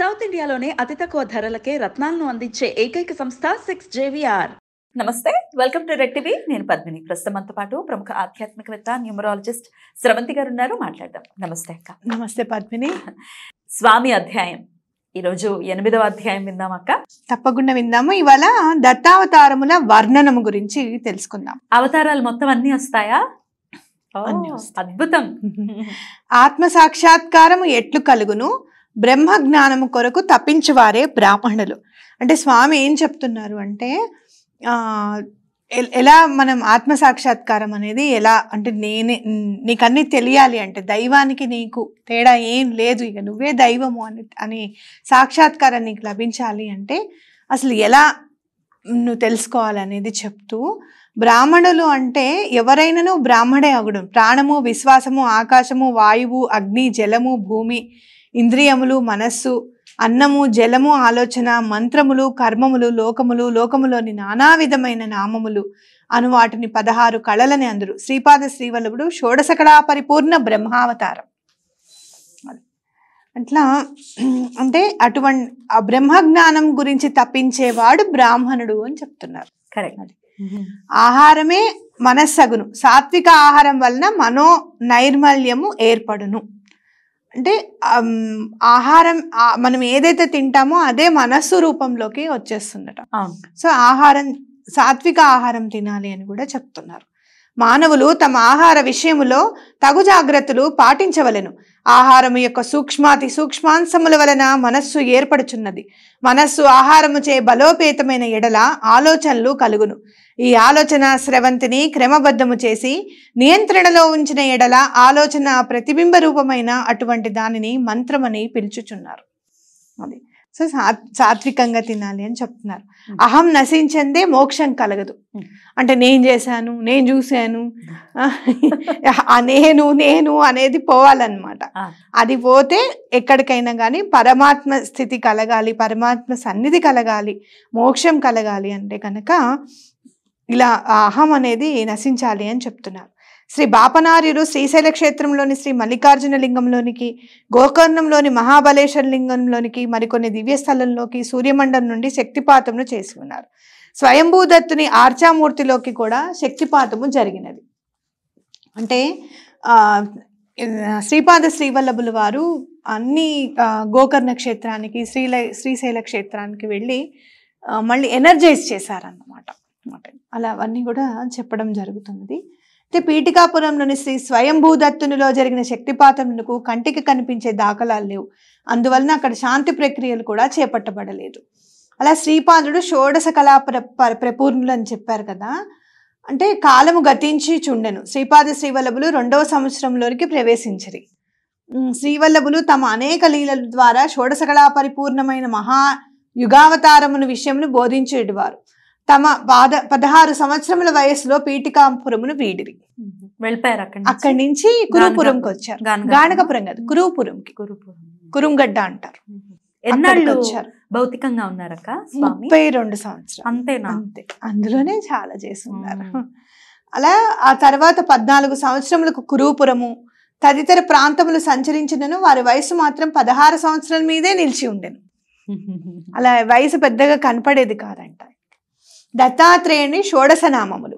South ఇండియాలోనే అతి తక్కువ ధరలకే రత్నాలను అందించే ఏకైక సంస్థ సిక్స్ జేవిఆర్ నమస్తే వెల్కమ్ టు రెడ్ టీవీ నేను పద్మిని ప్రస్తుతం అంత పాటు ప్రముఖ ఆధ్యాత్మికవేత్త న్యూమరాలజిస్ట్ స్రవంతి గారు ఉన్నారు మాట్లాడదాం నమస్తే అక్క నమస్తే పద్మిని స్వామి అధ్యాయం ఈరోజు ఎనిమిదవ అధ్యాయం విందాం అక్క తప్పకుండా విందాము ఇవాళ దత్తావతారముల వర్ణనము గురించి తెలుసుకుందాం అవతారాలు మొత్తం అన్ని వస్తాయా అద్భుతం ఆత్మ సాక్షాత్కారము ఎట్లు కలుగును బ్రహ్మ జ్ఞానము కొరకు తప్పించువారే బ్రాహ్మణులు అంటే స్వామి ఏం చెప్తున్నారు అంటే ఎలా మనం ఆత్మ సాక్షాత్కారం అనేది ఎలా అంటే నేనే నీకన్నీ తెలియాలి అంటే దైవానికి నీకు తేడా ఏం లేదు ఇక నువ్వే దైవము అని అని సాక్షాత్కారం నీకు లభించాలి అంటే అసలు ఎలా నువ్వు తెలుసుకోవాలనేది చెప్తూ బ్రాహ్మణులు అంటే ఎవరైనాను బ్రాహ్మణే అగుడు ప్రాణము విశ్వాసము ఆకాశము వాయువు అగ్ని జలము భూమి ఇంద్రియములు మనస్సు అన్నము జలము ఆలోచన మంత్రములు కర్మములు లోకములు లోకములోని నానా విధమైన నామములు అను వాటిని పదహారు కళలని అందరు శ్రీపాద శ్రీవల్లభుడు షోడశకళా పరిపూర్ణ బ్రహ్మావతారం అట్లా అంటే అటువంటి ఆ బ్రహ్మజ్ఞానం గురించి తప్పించేవాడు బ్రాహ్మణుడు అని చెప్తున్నారు కరెక్ట్ ఆహారమే మనస్సగును సాత్విక ఆహారం వలన మనో నైర్మల్యము ఏర్పడును అంటే ఆహారం మనం ఏదైతే తింటామో అదే మనస్సు రూపంలోకి వచ్చేస్తుందట సో ఆహారం సాత్విక ఆహారం తినాలి అని కూడా చెప్తున్నారు మానవులు తమ ఆహార విషయములో తగు జాగ్రత్తలు పాటించవలను ఆహారము యొక్క సూక్ష్మాతి సూక్ష్మాంశముల వలన మనస్సు ఏర్పడుచున్నది మనస్సు ఆహారము చే బలోపేతమైన ఎడల ఆలోచనలు కలుగును ఈ ఆలోచన స్రవంతిని క్రమబద్ధము చేసి నియంత్రణలో ఉంచిన ఎడల ఆలోచన ప్రతిబింబ రూపమైన అటువంటి దానిని మంత్రమని పిలుచుచున్నారు అది సో సాత్వికంగా తినాలి అని చెప్తున్నారు అహం నశించిందే మోక్షం కలగదు అంటే నేను చేశాను నేను చూశాను నేను నేను అనేది పోవాలన్నమాట అది పోతే ఎక్కడికైనా కానీ పరమాత్మ స్థితి కలగాలి పరమాత్మ సన్నిధి కలగాలి మోక్షం కలగాలి అంటే కనుక ఇలా అహం అనేది నశించాలి అని చెప్తున్నారు శ్రీ బాపనార్యుడు శ్రీశైల క్షేత్రంలోని శ్రీ మల్లికార్జున లింగంలోనికి గోకర్ణంలోని మహాబలేశ్వర లింగంలోనికి మరికొన్ని దివ్య స్థలంలోకి సూర్యమండలం నుండి శక్తిపాతమును చేసి ఉన్నారు స్వయంభూదత్తుని ఆర్చామూర్తిలోకి కూడా శక్తిపాతము జరిగినది అంటే శ్రీపాద శ్రీవల్లభులు వారు అన్ని గోకర్ణ క్షేత్రానికి శ్రీల శ్రీశైల క్షేత్రానికి వెళ్ళి మళ్ళీ ఎనర్జైజ్ చేశారన్నమాట అలా అవన్నీ కూడా చెప్పడం జరుగుతుంది అయితే పీఠికాపురంలోని శ్రీ స్వయంభూదత్తునిలో జరిగిన శక్తిపాతములకు కంటికి కనిపించే దాఖలాలు లేవు అందువలన అక్కడ శాంతి ప్రక్రియలు కూడా చేపట్టబడలేదు అలా శ్రీపాదుడు షోడశ కళా ప్రపూర్ణులు అని చెప్పారు కదా అంటే కాలము గతించి చుండెను శ్రీపాద శ్రీవల్లభులు రెండవ సంవత్సరంలోనికి ప్రవేశించరి శ్రీవల్లభులు తమ అనేక లీలల ద్వారా షోడశ కళా పరిపూర్ణమైన మహా యుగావతారమును విషయమును బోధించేటివారు తమ పాద పదహారు సంవత్సరముల వయసులో పీఠికాంపురమును వీడిరి వెళ్ళిపోయారు అక్కడి నుంచి కురుపురంకి వచ్చారు గానకపురం కాదు కురుపురంకి కురుంగడ్డ అంటారు ఎన్నాళ్ళు వచ్చారు భౌతికంగా ఉన్నారక్క ముప్పై రెండు సంవత్సరాలు అంతేనా అంతే అందులోనే చాలా చేసి ఉన్నారు అలా ఆ తర్వాత పద్నాలుగు సంవత్సరములకు కురుపురము తదితర ప్రాంతములు సంచరించినను వారి వయసు మాత్రం పదహారు సంవత్సరాల మీదే నిలిచి ఉండెను అలా వయసు పెద్దగా కనపడేది కాదంట దత్తాత్రేయుని షోడశనామములు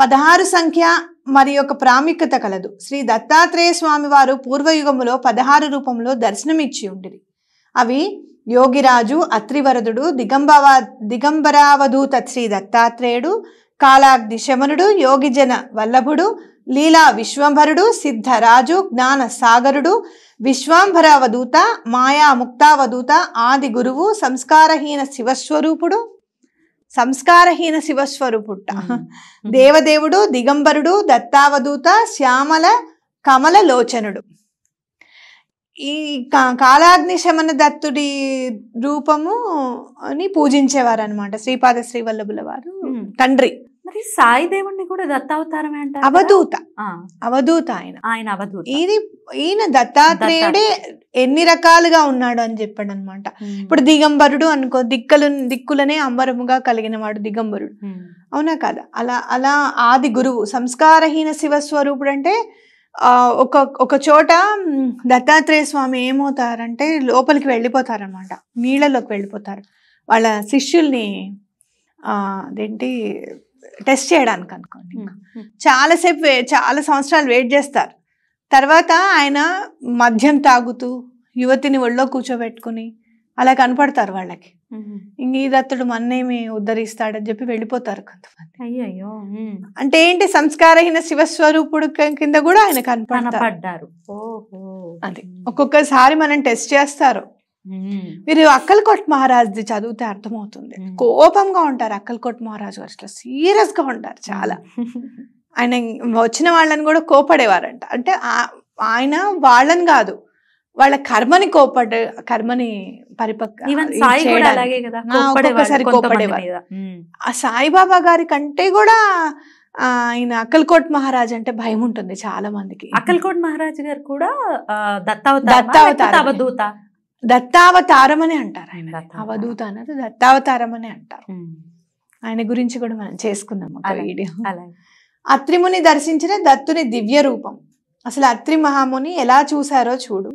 పదహారు సంఖ్య మరి యొక్క ప్రాముఖ్యత కలదు శ్రీ దత్తాత్రేయ స్వామి వారు పూర్వయుగములో పదహారు రూపంలో దర్శనమిచ్చి ఉండిరి అవి యోగిరాజు అత్రివరదుడు దిగంబవ దిగంబరావధూత శ్రీ దత్తాత్రేయుడు కాలాగ్ని శమనుడు యోగిజన వల్లభుడు లీలా విశ్వంభరుడు సిద్ధరాజు జ్ఞాన సాగరుడు విశ్వాంభరావధూత మాయా ముక్తావధూత ఆది గురువు సంస్కారహీన శివస్వరూపుడు సంస్కారహీన శివస్వరూపుట్ట దేవదేవుడు దిగంబరుడు దత్తావధూత శ్యామల కమల లోచనుడు ఈ కాలాగ్నిశమన దత్తుడి రూపము అని పూజించేవారు అనమాట శ్రీపాద శ్రీవల్లభుల వారు తండ్రి మరి సాయి దేవుణ్ణి కూడా దత్తావతారమే అంటే అవధూత అవధూత ఆయన ఆయన అవధూత ఇది ఈయన దత్తాత్రేయుడే ఎన్ని రకాలుగా ఉన్నాడు అని చెప్పాడు అనమాట ఇప్పుడు దిగంబరుడు అనుకో దిక్కలు దిక్కులనే అంబరముగా కలిగిన వాడు దిగంబరుడు అవునా కదా అలా అలా ఆది గురువు సంస్కారహీన శివస్వరూపుడు అంటే ఒక ఒక చోట దత్తాత్రేయ స్వామి ఏమవుతారంటే లోపలికి వెళ్ళిపోతారనమాట నీళ్ళలోకి వెళ్ళిపోతారు వాళ్ళ శిష్యుల్ని అదేంటి టెస్ట్ చేయడానికి అనుకోండి చాలాసేపు చాలా సంవత్సరాలు వెయిట్ చేస్తారు తర్వాత ఆయన మద్యం తాగుతూ యువతిని ఒళ్ళో కూర్చోబెట్టుకుని అలా కనపడతారు వాళ్ళకి ఇంగీదత్తుడు మన్నేమి ఉద్ధరిస్తాడని చెప్పి వెళ్ళిపోతారు కొంతమంది అయ్యో అంటే ఏంటి సంస్కారహీన శివస్వరూపుడు కింద కూడా ఆయన కనపడతారు అది ఒక్కొక్కసారి మనం టెస్ట్ చేస్తారు మీరు అక్కలకోట్ మహారాజ్ది చదివితే అర్థమవుతుంది కోపంగా ఉంటారు అక్కలకోట్ మహారాజు గారు అసలు సీరియస్గా ఉంటారు చాలా ఆయన వచ్చిన వాళ్ళని కూడా కోపడేవారంట అంటే ఆయన వాళ్ళని కాదు వాళ్ళ కర్మని కోపడ కర్మని పరిపక్వసారి కోపడేవారు ఆ సాయిబాబా గారి కంటే కూడా ఆయన అక్కల్కోట్ మహారాజ్ అంటే భయం ఉంటుంది చాలా మందికి అక్కల్కోట్ మహారాజ్ గారు కూడా దత్తావతార దత్తావతారం అని అంటారు ఆయన అవధూత అన్నది దత్తావతారం అని అంటారు ఆయన గురించి కూడా మనం చేసుకుందాం వీడియో అత్రిముని దర్శించిన దత్తుని దివ్య రూపం అసలు అత్రి మహాముని ఎలా చూశారో చూడు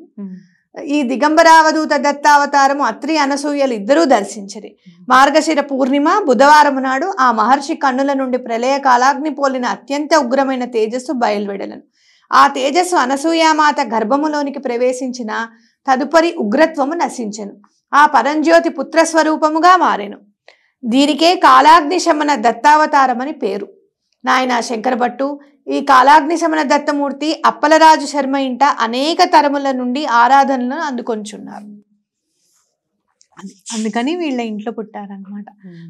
ఈ దిగంబరావధూత దత్తావతారము అత్రి అనసూయలు ఇద్దరూ దర్శించరి మార్గశిర పూర్ణిమ బుధవారం నాడు ఆ మహర్షి కన్నుల నుండి ప్రళయ కాలాగ్ని పోలిన అత్యంత ఉగ్రమైన తేజస్సు బయలువెడలను ఆ తేజస్సు అనసూయామాత గర్భములోనికి ప్రవేశించిన తదుపరి ఉగ్రత్వము నశించెను ఆ పరంజ్యోతి పుత్రస్వరూపముగా మారెను దీనికే కాలాగ్నిశమన దత్తావతారమని పేరు నాయన భట్టు ఈ కాలాగ్నిశమన దత్తమూర్తి అప్పలరాజు శర్మ ఇంట అనేక తరముల నుండి ఆరాధనలను అందుకొంచున్నారు అందుకని వీళ్ళ ఇంట్లో పుట్టారనమాట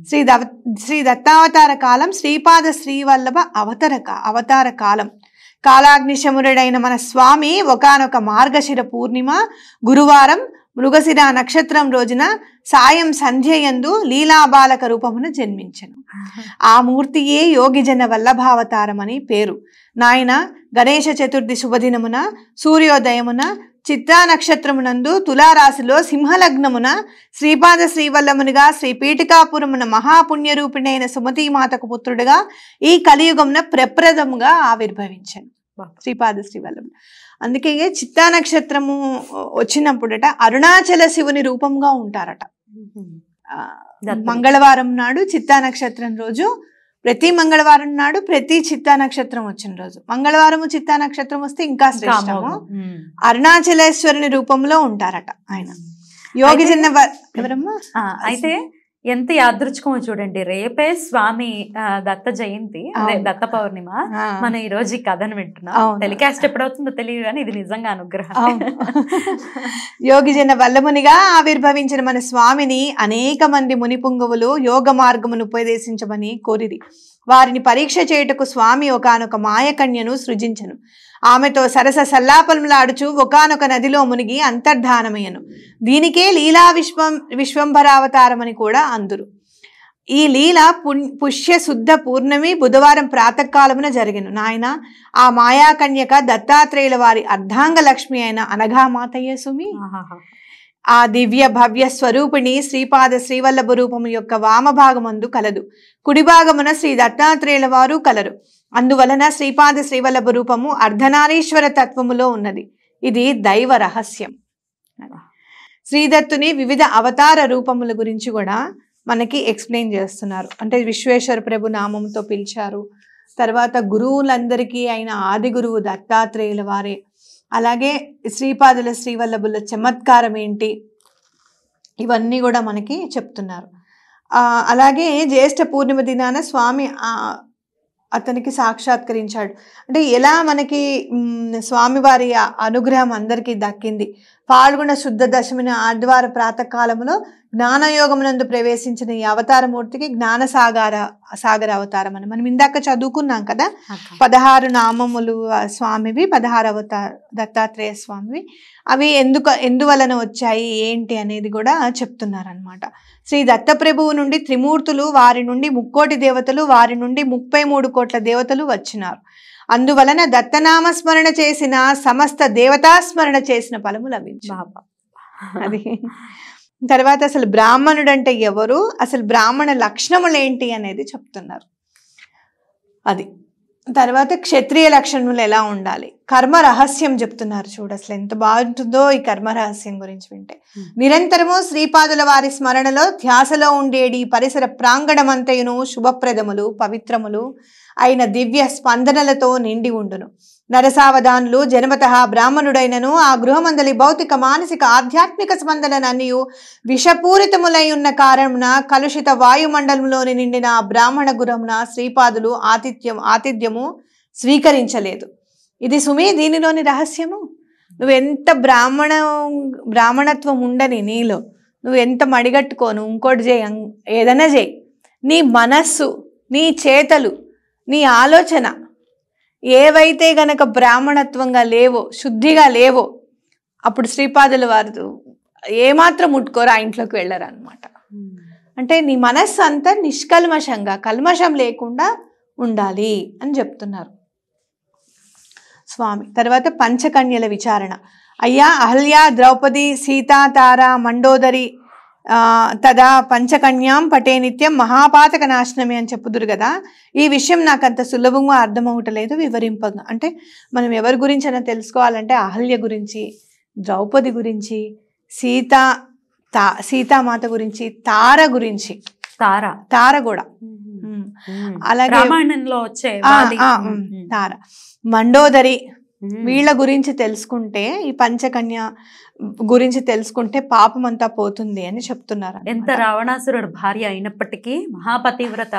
శ్రీ దవ శ్రీ దత్తావతార కాలం శ్రీపాద శ్రీవల్లభ అవతర అవతార కాలం కాలాగ్నిశమురుడైన మన స్వామి ఒకనొక మార్గశిర పూర్ణిమ గురువారం మృగశిర నక్షత్రం రోజున సాయం సంధ్యయందు లీలాబాలక రూపమున జన్మించను ఆ మూర్తియే యోగిజన వల్లభావతారమని పేరు నాయన గణేష చతుర్థి శుభదినమున సూర్యోదయమున చిత్రా నక్షత్రమునందు తులారాశిలో సింహలగ్నమున శ్రీపాద శ్రీవల్లమునిగా శ్రీ పీఠికాపురమున మహాపుణ్యరూపిణైన సుమతీమాతకు పుత్రుడుగా ఈ కలియుగమున ప్రప్రదముగా ఆవిర్భవించాను శ్రీపాద శ్రీవల్లము అందుకే చిత్తా నక్షత్రము వచ్చినప్పుడట అరుణాచల శివుని రూపంగా ఉంటారట మంగళవారం నాడు చిత్తా నక్షత్రం రోజు ప్రతి మంగళవారం నాడు ప్రతి చిత్తా నక్షత్రం వచ్చిన రోజు మంగళవారము చిత్తా నక్షత్రం వస్తే ఇంకా శ్రేష్టము అరుణాచలేశ్వరుని రూపంలో ఉంటారట ఆయన యోగి చిన్న ఎవరమ్మా అయితే ఎంత hmm. యాదృచ్ఛకమో చూడండి రేపే స్వామి దత్త జయంతి అదే దత్త పౌర్ణిమ మనం ఈ రోజు ఈ కథను వింటున్నాం టెలికాస్ట్ ఎప్పుడవుతుందో తెలియదు కానీ ఇది నిజంగా అనుగ్రహం యోగిజన వల్లమునిగా ఆవిర్భవించిన మన స్వామిని అనేక మంది ముని పుంగవులు యోగ మార్గమును ఉపదేశించమని కోరిది వారిని పరీక్ష చేయుటకు స్వామి ఒకనొక మాయకన్యను సృజించను ఆమెతో సరస సల్లాపలములాడుచు ఒకనొక నదిలో మునిగి అంతర్ధానమయ్యను దీనికే లీలా విశ్వం విశ్వంభరావతారమని కూడా అందురు ఈ లీల పుష్య శుద్ధ పూర్ణమి బుధవారం ప్రాతకాలమున జరిగిన నాయన ఆ మాయాకన్యక దత్తాత్రేయుల వారి అర్ధాంగ లక్ష్మి అయిన అనఘామాతయ్య సుమి ఆ దివ్య భవ్య స్వరూపిణి శ్రీపాద శ్రీవల్లభ రూపము యొక్క వామభాగమందు కలదు కుడిభాగమున శ్రీ దత్తాత్రేయుల వారు కలరు అందువలన శ్రీపాద శ్రీవల్లభ రూపము అర్ధనారీశ్వర తత్వములో ఉన్నది ఇది దైవ రహస్యం శ్రీదత్తుని వివిధ అవతార రూపముల గురించి కూడా మనకి ఎక్స్ప్లెయిన్ చేస్తున్నారు అంటే విశ్వేశ్వర ప్రభు నామంతో పిలిచారు తర్వాత గురువులందరికీ అయిన ఆది గురువు దత్తాత్రేయుల వారే అలాగే శ్రీపాదుల శ్రీవల్లభుల చమత్కారం ఏంటి ఇవన్నీ కూడా మనకి చెప్తున్నారు అలాగే జ్యేష్ఠ పూర్ణిమ దినాన స్వామి అతనికి సాక్షాత్కరించాడు అంటే ఎలా మనకి స్వామివారి అనుగ్రహం అందరికీ దక్కింది పాల్గొన శుద్ధ దశమిన ఆద్వార ప్రాతకాలంలో జ్ఞానయోగమునందు ప్రవేశించిన ఈ అవతారమూర్తికి జ్ఞాన సాగర సాగర అవతారం అని మనం ఇందాక చదువుకున్నాం కదా పదహారు నామములు స్వామివి పదహారు అవతార దత్తాత్రేయ స్వామివి అవి ఎందుకు ఎందువలన వచ్చాయి ఏంటి అనేది కూడా చెప్తున్నారనమాట శ్రీ దత్తప్రభువు నుండి త్రిమూర్తులు వారి నుండి ముక్కోటి దేవతలు వారి నుండి ముప్పై మూడు కోట్ల దేవతలు వచ్చినారు అందువలన దత్తనామ స్మరణ చేసిన సమస్త దేవతాస్మరణ చేసిన ఫలము లభించు అది తర్వాత అసలు బ్రాహ్మణుడు అంటే ఎవరు అసలు బ్రాహ్మణ లక్షణములు ఏంటి అనేది చెప్తున్నారు అది తర్వాత క్షత్రియ లక్షణములు ఎలా ఉండాలి కర్మ రహస్యం చెప్తున్నారు చూడు అసలు ఎంత బాగుంటుందో ఈ కర్మ రహస్యం గురించి వింటే నిరంతరము శ్రీపాదుల వారి స్మరణలో ధ్యాసలో ఉండేడి పరిసర ప్రాంగణమంతయును శుభప్రదములు పవిత్రములు అయిన దివ్య స్పందనలతో నిండి ఉండును నరసావధానులు జన్మత బ్రాహ్మణుడైనను ఆ గృహమందలి భౌతిక మానసిక ఆధ్యాత్మిక స్పందనలన్నయు విషపూరితములై ఉన్న కారణమున కలుషిత వాయుమండలంలోని నిండిన బ్రాహ్మణ గురమున శ్రీపాదులు ఆతిథ్యం ఆతిథ్యము స్వీకరించలేదు ఇది సుమి దీనిలోని రహస్యము నువ్వెంత బ్రాహ్మణ బ్రాహ్మణత్వం ఉండని నీలో నువ్వు ఎంత మడిగట్టుకోను ఇంకోటి చేయ ఏదైనా చేయి నీ మనస్సు నీ చేతలు నీ ఆలోచన ఏవైతే గనక బ్రాహ్మణత్వంగా లేవో శుద్ధిగా లేవో అప్పుడు శ్రీపాదుల వారు ఏమాత్రం ముట్టుకోరు ఆ ఇంట్లోకి వెళ్ళరు అనమాట hmm. అంటే నీ మనస్సు అంతా నిష్కల్మషంగా కల్మషం లేకుండా ఉండాలి అని చెప్తున్నారు స్వామి తర్వాత పంచకన్యల విచారణ అయ్యా అహల్య ద్రౌపది సీతాతార మండోదరి తదా పంచకన్యాం పటే నిత్యం మహాపాతక నాశనమే అని చెప్పుదురు కదా ఈ విషయం నాకు అంత సులభంగా అర్థమవటలేదు వివరింపగా అంటే మనం ఎవరి గురించి అయినా తెలుసుకోవాలంటే అహల్య గురించి ద్రౌపది గురించి సీత తా సీతామాత గురించి తార గురించి తార తార కూడా అలాగే రామాయణంలో వచ్చే తార మండోదరి వీళ్ళ గురించి తెలుసుకుంటే ఈ పంచకన్య గురించి తెలుసుకుంటే పాపం అంతా పోతుంది అని చెప్తున్నారు ఎంత రావణాసురుడు భార్య అయినప్పటికీ మహాపతివ్రత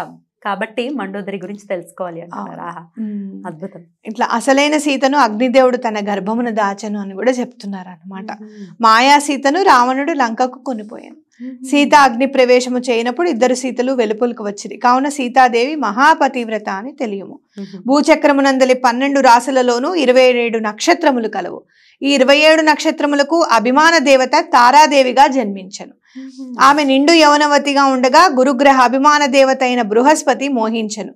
కాబట్టి మండోదరి గురించి తెలుసుకోవాలి అద్భుతం ఇట్లా అసలైన సీతను అగ్నిదేవుడు తన గర్భమును దాచను అని కూడా చెప్తున్నారు అనమాట మాయా సీతను రావణుడు లంకకు కొనిపోయాను Mm-hmm. సీత అగ్ని ప్రవేశము చేయనప్పుడు ఇద్దరు సీతలు వెలుపులకు వచ్చింది కావున సీతాదేవి మహాపతివ్రత అని తెలియము mm-hmm. భూచక్రమునందలి పన్నెండు రాసులలోనూ ఇరవై ఏడు నక్షత్రములు కలవు ఈ ఇరవై ఏడు నక్షత్రములకు అభిమాన దేవత తారాదేవిగా జన్మించను mm-hmm. ఆమె నిండు యవనవతిగా ఉండగా గురుగ్రహ అభిమాన దేవత అయిన బృహస్పతి మోహించను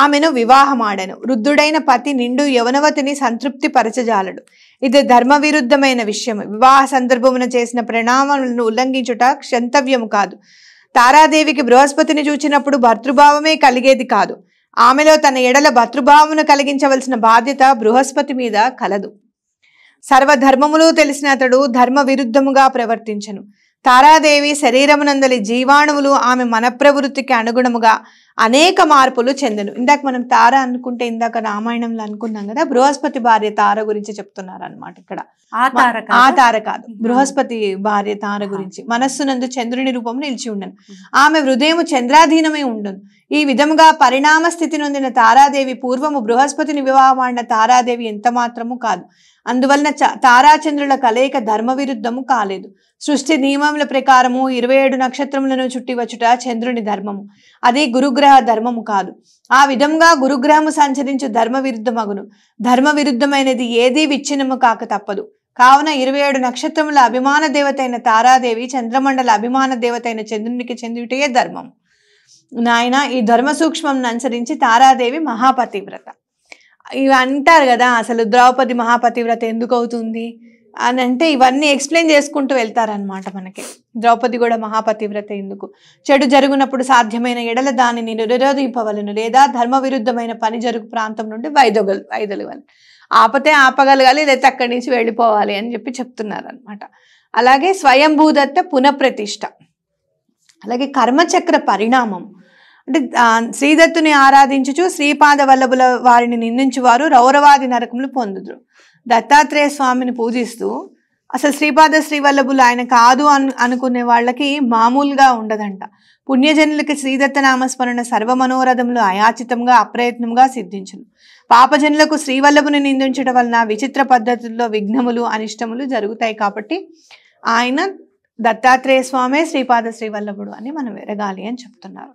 ఆమెను వివాహమాడను వృద్ధుడైన పతి నిండు యవనవతిని సంతృప్తి పరచజాలడు ఇది ధర్మ విరుద్ధమైన విషయం వివాహ సందర్భమున చేసిన ప్రణామాలను ఉల్లంఘించుట క్షంతవ్యము కాదు తారాదేవికి బృహస్పతిని చూచినప్పుడు భర్తృభావమే కలిగేది కాదు ఆమెలో తన ఎడల భర్తృభావమును కలిగించవలసిన బాధ్యత బృహస్పతి మీద కలదు సర్వధర్మములు తెలిసిన అతడు ధర్మ విరుద్ధముగా ప్రవర్తించను తారాదేవి శరీరమునందలి జీవాణువులు ఆమె మనప్రవృత్తికి అనుగుణముగా అనేక మార్పులు చెందను ఇందాక మనం తార అనుకుంటే ఇందాక రామాయణంలో అనుకున్నాం కదా బృహస్పతి భార్య తార గురించి చెప్తున్నారు అనమాట ఇక్కడ ఆ తార కాదు బృహస్పతి భార్య తార గురించి మనస్సునందు చంద్రుని రూపం నిలిచి ఉండను ఆమె హృదయము చంద్రాధీనమై ఉండను ఈ విధముగా పరిణామ స్థితి నొందిన తారాదేవి పూర్వము బృహస్పతిని వివాహమాడిన తారాదేవి ఎంత మాత్రము కాదు అందువలన తారాచంద్రుల కలయిక ధర్మ విరుద్ధము కాలేదు సృష్టి నియమముల ప్రకారము ఇరవై ఏడు నక్షత్రములను చుట్టి వచ్చుట చంద్రుని ధర్మము అది గురుగ్రహ గురుగ్రహ ధర్మము కాదు ఆ విధంగా గురుగ్రహము సంచరించు ధర్మ విరుద్ధమగును ధర్మ విరుద్ధమైనది ఏదీ విచ్ఛిన్నము కాక తప్పదు కావున ఇరవై ఏడు నక్షత్రముల అభిమాన దేవతైన తారాదేవి చంద్రమండల అభిమాన దేవతైన చంద్రునికి చెందుటయే ధర్మం నాయన ఈ ధర్మ సూక్ష్మంను అనుసరించి తారాదేవి మహాపతివ్రత ఇవి అంటారు కదా అసలు ద్రౌపది మహాపతివ్రత ఎందుకు అవుతుంది అని అంటే ఇవన్నీ ఎక్స్ప్లెయిన్ చేసుకుంటూ వెళ్తారనమాట మనకి ద్రౌపది కూడా మహాపతివ్రత ఎందుకు చెడు జరుగునప్పుడు సాధ్యమైన ఎడల దానిని నిరోధింపవలను లేదా ధర్మ విరుద్ధమైన పని జరుగు ప్రాంతం నుండి వైదొగలు వైదొలగలు ఆపతే ఆపగలగాలి లేకపోతే అక్కడి నుంచి వెళ్ళిపోవాలి అని చెప్పి చెప్తున్నారనమాట అలాగే స్వయంభూదత్త పునఃప్రతిష్ట అలాగే కర్మచక్ర పరిణామం అంటే శ్రీదత్తుని ఆరాధించుచు శ్రీపాద వల్లభుల వారిని నిందించువారు రౌరవాది నరకములు పొందుదురు దత్తాత్రేయ స్వామిని పూజిస్తూ అసలు శ్రీపాద శ్రీవల్లభులు ఆయన కాదు అను అనుకునే వాళ్ళకి మామూలుగా ఉండదంట పుణ్యజనులకి సర్వ మనోరథములు అయాచితంగా అప్రయత్నంగా సిద్ధించును పాపజనులకు శ్రీవల్లభుని నిందించడం వలన విచిత్ర పద్ధతుల్లో విఘ్నములు అనిష్టములు జరుగుతాయి కాబట్టి ఆయన దత్తాత్రేయ స్వామే శ్రీపాద శ్రీవల్లభుడు అని మనం ఎరగాలి అని చెప్తున్నారు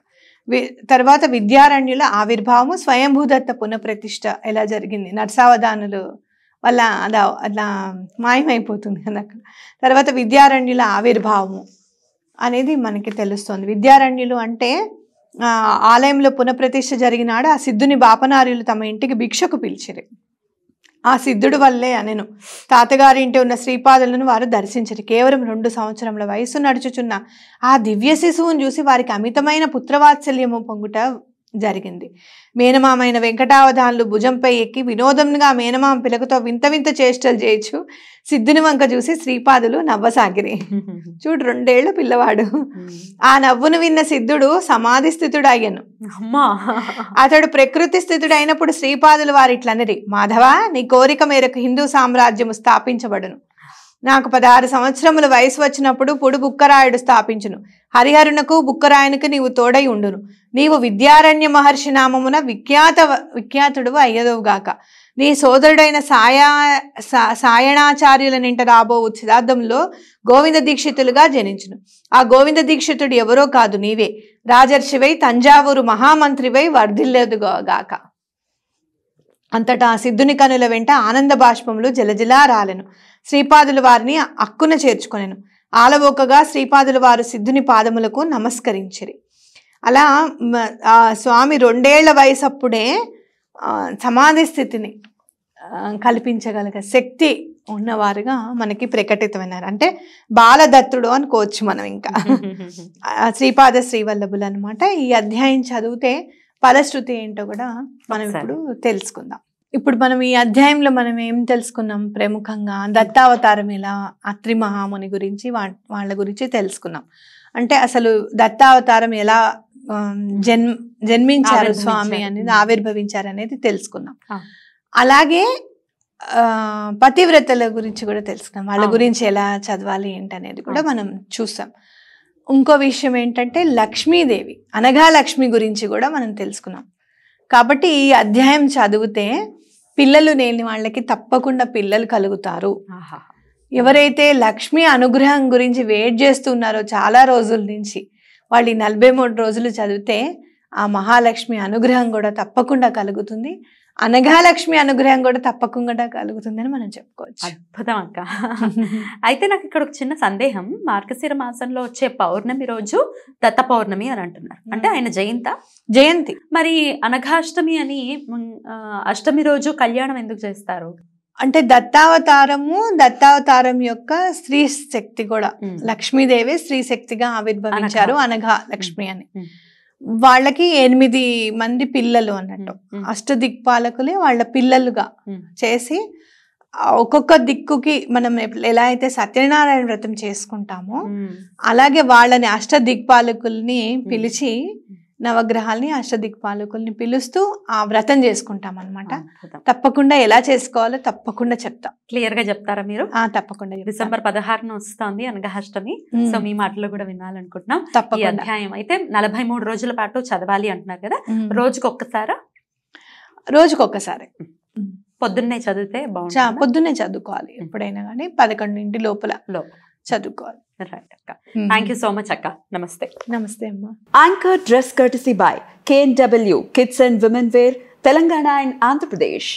వి తర్వాత విద్యారణ్యుల ఆవిర్భావము స్వయంభూదత్త పునఃప్రతిష్ఠ ఎలా జరిగింది నర్సావధానులు వాళ్ళ అది అట్లా మాయమైపోతుంది కదా అక్కడ తర్వాత విద్యారణ్యుల ఆవిర్భావము అనేది మనకి తెలుస్తుంది విద్యారణ్యులు అంటే ఆలయంలో పునఃప్రతిష్ఠ జరిగినాడు ఆ సిద్ధుని బాపనార్యులు తమ ఇంటికి భిక్షకు పిలిచిరు ఆ సిద్ధుడు వల్లే అనెను తాతగారి ఇంటి ఉన్న శ్రీపాదులను వారు దర్శించరు కేవలం రెండు సంవత్సరముల వయసు నడుచుచున్న ఆ దివ్య శిశువును చూసి వారికి అమితమైన పుత్రవాత్సల్యము పొంగుట జరిగింది మేనమామైన వెంకటావధానులు భుజంపై ఎక్కి వినోదంగా మేనమామ పిలకతో వింత వింత చేష్టలు చేయొచ్చు సిద్ధుని వంక చూసి శ్రీపాదులు నవ్వసాగిరి చూడు రెండేళ్ళు పిల్లవాడు ఆ నవ్వును విన్న సిద్ధుడు సమాధి స్థితుడు అయ్యను అమ్మా అతడు ప్రకృతి స్థితుడు అయినప్పుడు శ్రీపాదులు వారిట్లనిరి మాధవ నీ కోరిక మేరకు హిందూ సామ్రాజ్యము స్థాపించబడును నాకు పదహారు సంవత్సరముల వయసు వచ్చినప్పుడు పొడు బుక్కరాయుడు స్థాపించును హరిహరునకు బుక్కరాయునికి నీవు తోడై ఉండును నీవు విద్యారణ్య మహర్షి నామమున విఖ్యాత విఖ్యాతుడు అయ్యదవుగాక నీ సోదరుడైన సాయా సాయణాచార్యుల నింట రాబో సిద్ధార్థంలో గోవింద దీక్షితులుగా జనించును ఆ గోవింద దీక్షితుడు ఎవరో కాదు నీవే రాజర్షివై తంజావూరు మహామంత్రివై వర్ధిల్లేదుగాక అంతటా సిద్ధుని కనుల వెంట ఆనంద బాష్పములు జలజలా రాలెను శ్రీపాదులు వారిని అక్కున చేర్చుకొనెను ఆలవోకగా శ్రీపాదులు వారు సిద్ధుని పాదములకు నమస్కరించిరి అలా స్వామి రెండేళ్ల వయసు అప్పుడే సమాధి స్థితిని కల్పించగలిగే శక్తి ఉన్నవారుగా మనకి ప్రకటితమైనారు అంటే బాలదత్తుడు అనుకోవచ్చు మనం ఇంకా శ్రీపాద శ్రీవల్లభులు అనమాట ఈ అధ్యాయం చదివితే పరశ్రుతి ఏంటో కూడా మనం ఇప్పుడు తెలుసుకుందాం ఇప్పుడు మనం ఈ అధ్యాయంలో మనం ఏం తెలుసుకున్నాం ప్రముఖంగా దత్తావతారం ఎలా అత్రి మహాముని గురించి వాళ్ళ గురించి తెలుసుకున్నాం అంటే అసలు దత్తావతారం ఎలా జన్మ జన్మించారు స్వామి అనేది ఆవిర్భవించారు అనేది తెలుసుకున్నాం అలాగే పతివ్రతల గురించి కూడా తెలుసుకున్నాం వాళ్ళ గురించి ఎలా చదవాలి ఏంటనేది కూడా మనం చూసాం ఇంకో విషయం ఏంటంటే లక్ష్మీదేవి అనగా లక్ష్మి గురించి కూడా మనం తెలుసుకున్నాం కాబట్టి ఈ అధ్యాయం చదివితే పిల్లలు లేని వాళ్ళకి తప్పకుండా పిల్లలు కలుగుతారు ఎవరైతే లక్ష్మి అనుగ్రహం గురించి వెయిట్ చేస్తున్నారో చాలా రోజుల నుంచి వాళ్ళు ఈ నలభై మూడు రోజులు చదివితే ఆ మహాలక్ష్మి అనుగ్రహం కూడా తప్పకుండా కలుగుతుంది అనఘాలక్ష్మి అనుగ్రహం కూడా తప్పకుండా కలుగుతుందని మనం చెప్పుకోవచ్చు అద్భుతం అక్క అయితే నాకు ఇక్కడ ఒక చిన్న సందేహం మార్గశిర మాసంలో వచ్చే పౌర్ణమి రోజు దత్త పౌర్ణమి అని అంటున్నారు అంటే ఆయన జయంత జయంతి మరి అనఘాష్టమి అని అష్టమి రోజు కళ్యాణం ఎందుకు చేస్తారు అంటే దత్తావతారము దత్తావతారం యొక్క స్త్రీ శక్తి కూడా లక్ష్మీదేవి స్త్రీ శక్తిగా ఆవిర్భవించారు అనఘా లక్ష్మి అని వాళ్ళకి ఎనిమిది మంది పిల్లలు అన్నట్టు అష్ట దిక్పాలకులే వాళ్ళ పిల్లలుగా చేసి ఒక్కొక్క దిక్కుకి మనం ఎలా అయితే సత్యనారాయణ వ్రతం చేసుకుంటామో అలాగే వాళ్ళని అష్ట దిక్పాలకుల్ని పిలిచి నవగ్రహాలని అష్టదిక్పాలకుల్ని పిలుస్తూ ఆ వ్రతం చేసుకుంటాం అనమాట తప్పకుండా ఎలా చేసుకోవాలో తప్పకుండా చెప్తాం క్లియర్ గా చెప్తారా మీరు తప్పకుండా డిసెంబర్ పదహారును వస్తుంది అష్టమి సో మీ మాటలో కూడా వినాలనుకుంటున్నాం తప్పకుండా అధ్యాయం అయితే నలభై మూడు రోజుల పాటు చదవాలి అంటున్నారు కదా రోజుకొక్కసారా రోజుకొక్కసారి పొద్దున్నే చదివితే పొద్దున్నే చదువుకోవాలి ఎప్పుడైనా కానీ పదకొండింటి లోపల లోపల చదువుకోవాలి రైట్ అక్క థ్యాంక్ యూ సో మచ్ అక్క నమస్తే నమస్తే అమ్మా anchor dress courtesy by కేఎన్డబ్ల్యూ kids and women wear Telangana and Andhra Pradesh